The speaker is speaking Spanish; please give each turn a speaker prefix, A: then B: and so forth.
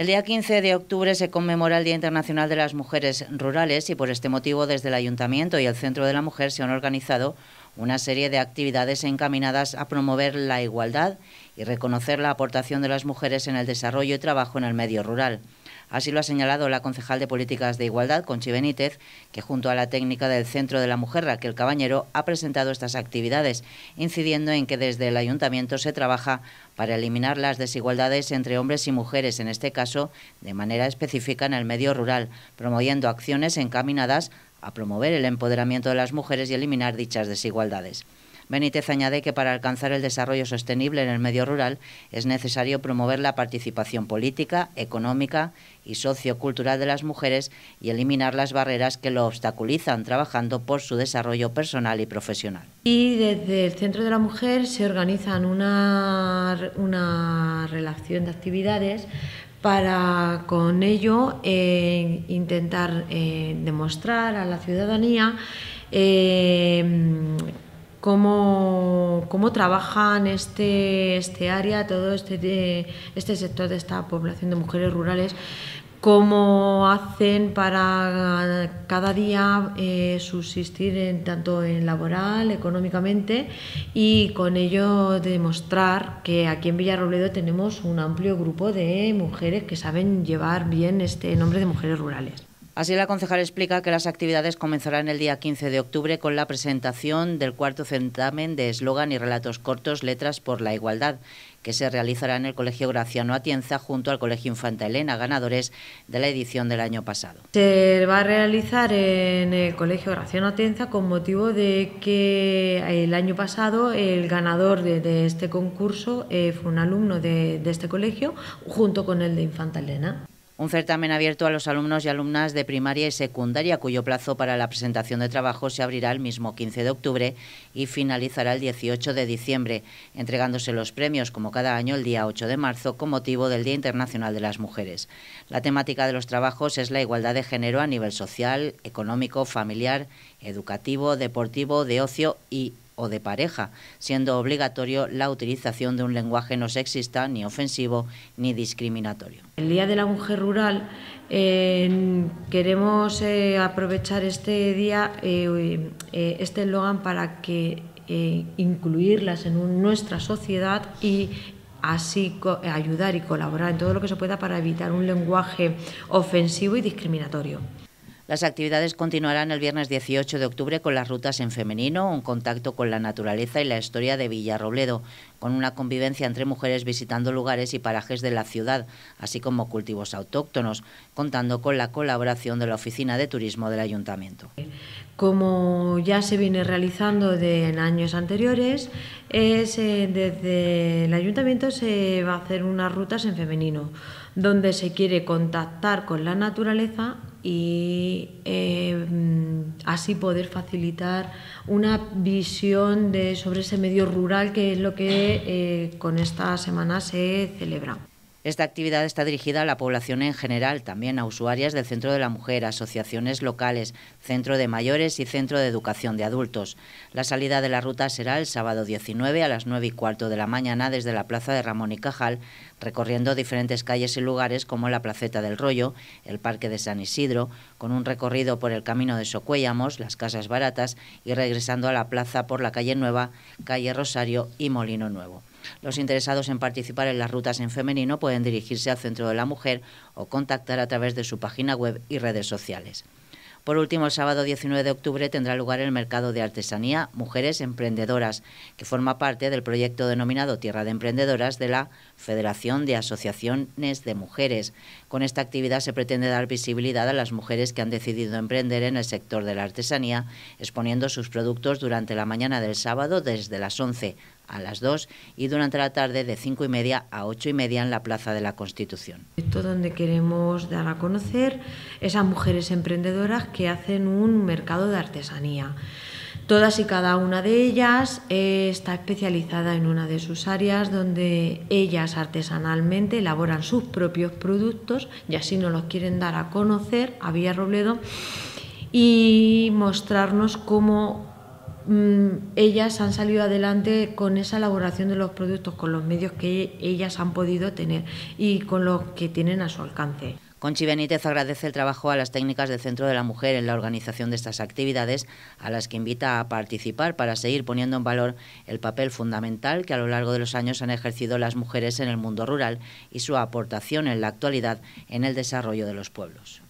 A: El día 15 de octubre se conmemora el Día Internacional de las Mujeres Rurales y por este motivo desde el Ayuntamiento y el Centro de la Mujer se han organizado una serie de actividades encaminadas a promover la igualdad y reconocer la aportación de las mujeres en el desarrollo y trabajo en el medio rural. Así lo ha señalado la concejal de Políticas de Igualdad, Conchi Benítez, que junto a la técnica del Centro de la Mujer, Raquel Cabañero, ha presentado estas actividades, incidiendo en que desde el ayuntamiento se trabaja para eliminar las desigualdades entre hombres y mujeres, en este caso de manera específica en el medio rural, promoviendo acciones encaminadas a promover el empoderamiento de las mujeres y eliminar dichas desigualdades. Benítez añade que para alcanzar el desarrollo sostenible en el medio rural es necesario promover la participación política, económica y sociocultural de las mujeres y eliminar las barreras que lo obstaculizan trabajando por su desarrollo personal y profesional.
B: Y desde el Centro de la Mujer se organizan una, relación de actividades para con ello eh, intentar eh, demostrar a la ciudadanía eh, cómo, trabajan este, este área, todo este, este sector de esta población de mujeres rurales, cómo hacen para cada día eh, subsistir tanto en laboral, económicamente y con ello demostrar que aquí en Villarrobledo tenemos un amplio grupo de mujeres que saben llevar bien este nombre de mujeres rurales.
A: Así la concejal explica que las actividades comenzarán el día 15 de octubre con la presentación del cuarto certamen de eslogan y relatos cortos Letras por la Igualdad, que se realizará en el Colegio Graciano Atienza junto al Colegio Infanta Elena, ganadores de la edición del año pasado.
B: Se va a realizar en el Colegio Graciano Atienza con motivo de que el año pasado el ganador de, este concurso eh, fue un alumno de este colegio junto con el de Infanta Elena
A: un certamen abierto a los alumnos y alumnas de primaria y secundaria, cuyo plazo para la presentación de trabajo se abrirá el mismo 15 de octubre y finalizará el 18 de diciembre, entregándose los premios como cada año el día 8 de marzo con motivo del Día Internacional de las Mujeres. La temática de los trabajos es la igualdad de género a nivel social, económico, familiar, educativo, deportivo, de ocio y o de pareja, siendo obligatorio la utilización de un lenguaje no sexista, ni ofensivo, ni discriminatorio.
B: El Día de la Mujer Rural eh, queremos eh, aprovechar este día, eh, este eslogan para que incluirlas en nuestra sociedad y así ayudar y colaborar en todo lo que se pueda para evitar un lenguaje ofensivo y discriminatorio.
A: Las actividades continuarán el viernes 18 de octubre con las rutas en femenino, un contacto con la naturaleza y la historia de Villarrobledo, con una convivencia entre mujeres visitando lugares y parajes de la ciudad, así como cultivos autóctonos, contando con la colaboración de la Oficina de Turismo del Ayuntamiento.
B: Como ya se viene realizando de, en años anteriores, es, eh, desde el Ayuntamiento se va a hacer unas rutas en femenino donde se quiere contactar con la naturaleza y eh, mm, así poder facilitar una visión de, sobre ese medio rural que es lo que eh, con esta semana se celebra.
A: Esta actividad está dirigida a la población en general, también a usuarias del Centro de la Mujer, asociaciones locales, Centro de Mayores y Centro de Educación de Adultos. La salida de la ruta será el sábado 19 a las 9 y cuarto de la mañana desde la Plaza de Ramón y Cajal, recorriendo diferentes calles y lugares como la Placeta del Rollo, el Parque de San Isidro, con un recorrido por el Camino de Socuéllamos, las Casas Baratas y regresando a la plaza por la Calle Nueva, Calle Rosario y Molino Nuevo. Los interesados en participar en las rutas en femenino pueden dirigirse al Centro de la Mujer o contactar a través de su página web y redes sociales. Por último, el sábado 19 de octubre tendrá lugar el Mercado de Artesanía Mujeres Emprendedoras, que forma parte del proyecto denominado Tierra de Emprendedoras de la Federación de Asociaciones de Mujeres. Con esta actividad se pretende dar visibilidad a las mujeres que han decidido emprender en el sector de la artesanía, exponiendo sus productos durante la mañana del sábado desde las 11 a las 2 y durante la tarde de 5 y media a 8 y media en la Plaza de la Constitución.
B: Esto donde queremos dar a conocer esas mujeres emprendedoras que hacen un mercado de artesanía. Todas y cada una de ellas eh, está especializada en una de sus áreas donde ellas artesanalmente elaboran sus propios productos y así nos los quieren dar a conocer a Robledo... y mostrarnos cómo Mm, ellas han salido adelante con esa elaboración de los productos, con los medios que ellas han podido tener y con los que tienen a su alcance.
A: Conchi Benítez agradece el trabajo a las técnicas del Centro de la Mujer en la organización de estas actividades, a las que invita a participar para seguir poniendo en valor el papel fundamental que a lo largo de los años han ejercido las mujeres en el mundo rural y su aportación en la actualidad en el desarrollo de los pueblos.